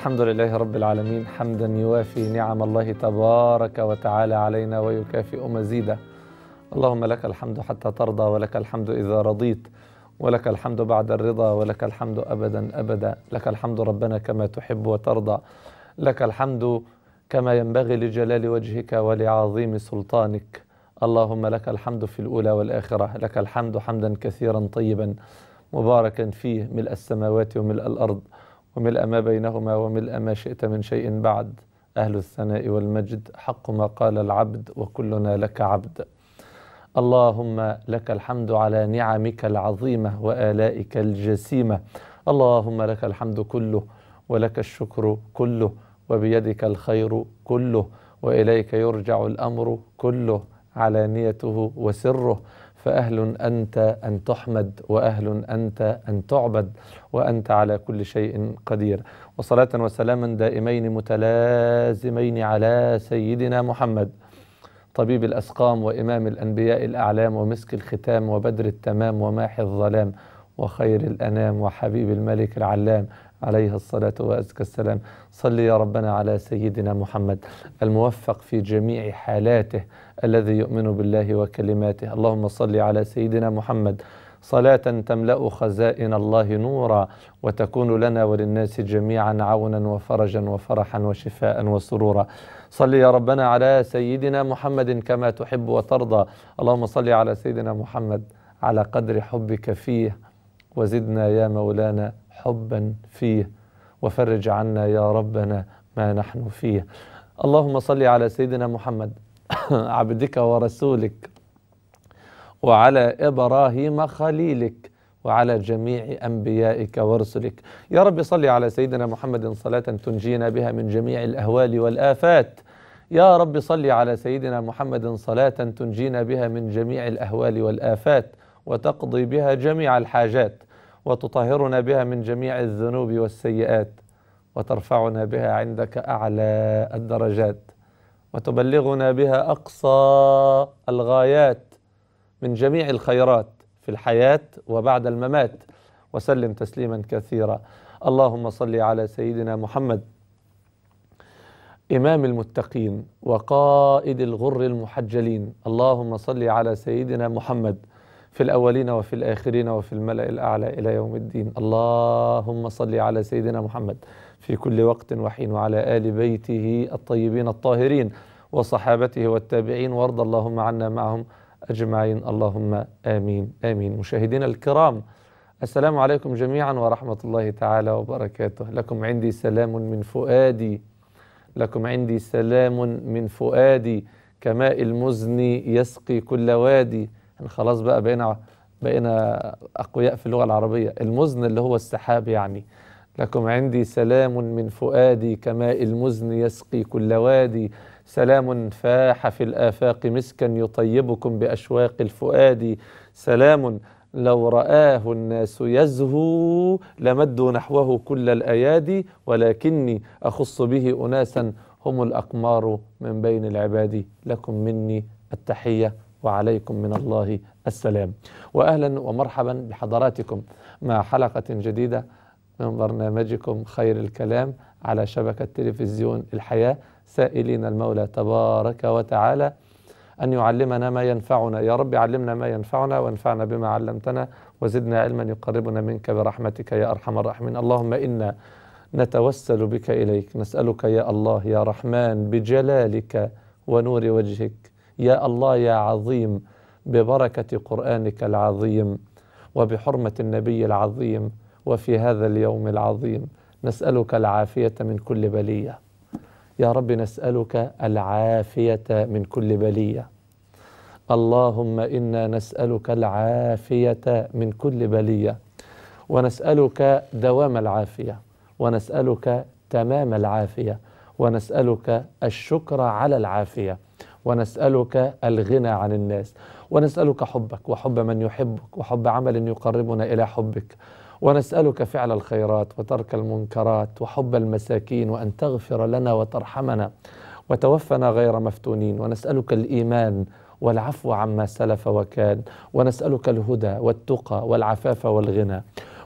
الحمد لله رب العالمين حمدا يوافي نعم الله تبارك وتعالى علينا ويكافئ مزيدا اللهم لك الحمد حتى ترضى ولك الحمد إذا رضيت ولك الحمد بعد الرضا ولك الحمد أبدا أبدا لك الحمد ربنا كما تحب وترضى لك الحمد كما ينبغي لجلال وجهك ولعظيم سلطانك اللهم لك الحمد في الأولى والآخرة لك الحمد حمدا كثيرا طيبا مباركا فيه ملء السماوات وملء الأرض وملء ما بينهما وملء ما شئت من شيء بعد أهل الثناء والمجد حق ما قال العبد وكلنا لك عبد اللهم لك الحمد على نعمك العظيمة وآلائك الجسيمة اللهم لك الحمد كله ولك الشكر كله وبيدك الخير كله وإليك يرجع الأمر كله علانيته وسره فأهل أنت أن تحمد وأهل أنت أن تعبد وأنت على كل شيء قدير وصلاة وسلاما دائمين متلازمين على سيدنا محمد طبيب الأسقام وإمام الأنبياء الأعلام ومسك الختام وبدر التمام وماح الظلام وخير الأنام وحبيب الملك العلام عليه الصلاة وأزكى السلام صل يا ربنا على سيدنا محمد الموفق في جميع حالاته الذي يؤمن بالله وكلماته اللهم صل على سيدنا محمد صلاة تملأ خزائن الله نورا وتكون لنا وللناس جميعا عونا وفرجا وفرحا وشفاء وسرورا صل يا ربنا على سيدنا محمد كما تحب وترضى اللهم صل على سيدنا محمد على قدر حبك فيه وزدنا يا مولانا حبا فيه وفرج عنا يا ربنا ما نحن فيه اللهم صل على سيدنا محمد عبدك ورسولك وعلى ابراهيم خليلك وعلى جميع انبيائك ورسلك يا رب صل على سيدنا محمد صلاه تنجينا بها من جميع الاهوال والافات يا رب صل على سيدنا محمد صلاه تنجينا بها من جميع الاهوال والافات وتقضي بها جميع الحاجات وتطهرنا بها من جميع الذنوب والسيئات وترفعنا بها عندك اعلى الدرجات وتبلغنا بها اقصى الغايات من جميع الخيرات في الحياه وبعد الممات وسلم تسليما كثيرا اللهم صل على سيدنا محمد امام المتقين وقائد الغر المحجلين اللهم صل على سيدنا محمد في الأولين وفي الآخرين وفي الملأ الأعلى إلى يوم الدين اللهم صل على سيدنا محمد في كل وقت وحين وعلى آل بيته الطيبين الطاهرين وصحابته والتابعين وارض اللهم عنا معهم أجمعين اللهم آمين آمين مشاهدينا الكرام السلام عليكم جميعا ورحمة الله تعالى وبركاته لكم عندي سلام من فؤادي لكم عندي سلام من فؤادي كماء المزن يسقي كل وادي احنا يعني خلاص بقى بقينا بقينا اقوياء في اللغه العربيه المزن اللي هو السحاب يعني لكم عندي سلام من فؤادي كماء المزن يسقي كل وادي سلام فاح في الآفاق مسكا يطيبكم بأشواق الفؤاد سلام لو رآه الناس يزهو لمدوا نحوه كل الأيادي ولكني أخص به أناسا هم الأقمار من بين العباد لكم مني التحية وعليكم من الله السلام واهلا ومرحبا بحضراتكم مع حلقه جديده من برنامجكم خير الكلام على شبكه تلفزيون الحياه سائلين المولى تبارك وتعالى ان يعلمنا ما ينفعنا يا رب علمنا ما ينفعنا وانفعنا بما علمتنا وزدنا علما يقربنا منك برحمتك يا ارحم الراحمين اللهم انا نتوسل بك اليك نسالك يا الله يا رحمن بجلالك ونور وجهك يا الله يا عظيم ببركه قرانك العظيم وبحرمه النبي العظيم وفي هذا اليوم العظيم نسالك العافيه من كل بليه يا رب نسالك العافيه من كل بليه اللهم انا نسالك العافيه من كل بليه ونسالك دوام العافيه ونسالك تمام العافيه ونسالك الشكر على العافيه ونسألك الغنى عن الناس ونسألك حبك وحب من يحبك وحب عمل يقربنا إلى حبك ونسألك فعل الخيرات وترك المنكرات وحب المساكين وأن تغفر لنا وترحمنا وتوفنا غير مفتونين ونسألك الإيمان والعفو عما سلف وكان ونسألك الهدى والتقى والعفاف والغنى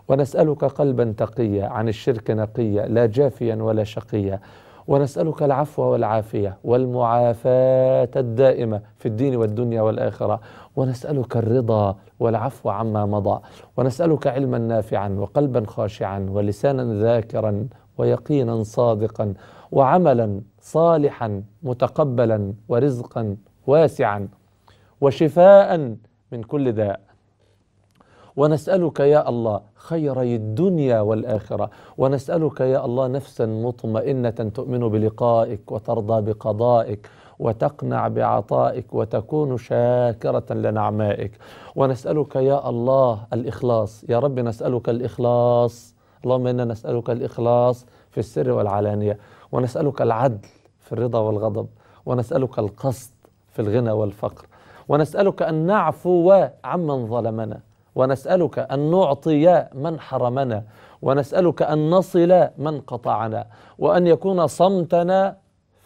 ونسألك قلبا تقيا عن الشرك نقيا لا جافيا ولا شقيا ونسألك العفو والعافية والمعافاة الدائمة في الدين والدنيا والآخرة ونسألك الرضا والعفو عما مضى ونسألك علما نافعا وقلبا خاشعا ولسانا ذاكرا ويقينا صادقا وعملا صالحا متقبلا ورزقا واسعا وشفاء من كل داء ونسألك يا الله خيري الدنيا والآخرة ونسألك يا الله نفسا مطمئنة تؤمن بلقائك وترضى بقضائك وتقنع بعطائك وتكون شاكرة لنعمائك ونسألك يا الله الإخلاص يا رب نسألك الإخلاص اللهم إنا نسألك الإخلاص في السر والعلانية ونسألك العدل في الرضا والغضب ونسألك القصد في الغنى والفقر ونسألك أن نعفو عمن ظلمنا ونسألك أن نعطي من حرمنا ونسألك أن نصل من قطعنا وأن يكون صمتنا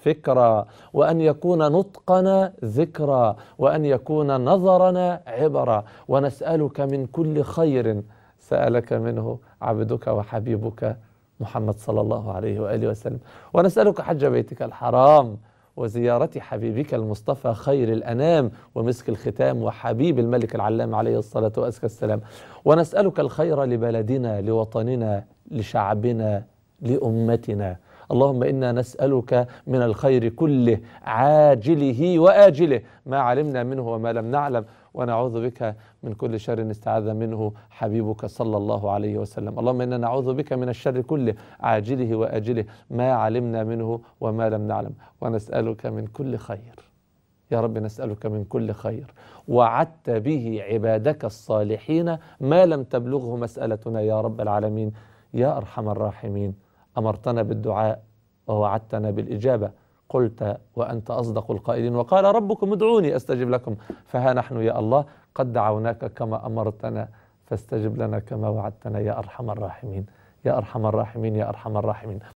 فكرا وان يكون نطقنا ذكرا وان يكون نظرنا عبرا ونسالك من كل خير سالك منه عبدك وحبيبك محمد صلى الله عليه واله وسلم ونسالك حج بيتك الحرام وزيارة حبيبك المصطفى خير الأنام ومسك الختام وحبيب الملك العلام عليه الصلاة وأزكى السلام ونسألك الخير لبلدنا لوطننا لشعبنا لأمتنا اللهم انا نسالك من الخير كله عاجله واجله ما علمنا منه وما لم نعلم ونعوذ بك من كل شر نستعاذ منه حبيبك صلى الله عليه وسلم اللهم إنا نعوذ بك من الشر كله عاجله وآجله ما علمنا منه وما لم نعلم ونسألك من كل خير يا رب نسألك من كل خير وعدت به عبادك الصالحين ما لم تبلغه مسألتنا يا رب العالمين يا أرحم الراحمين امرتنا بالدعاء ووعدتنا بالاجابه قلت وانت اصدق القائلين وقال ربكم ادعوني استجب لكم فها نحن يا الله قد دعوناك كما امرتنا فاستجب لنا كما وعدتنا يا ارحم الراحمين يا ارحم الراحمين يا ارحم الراحمين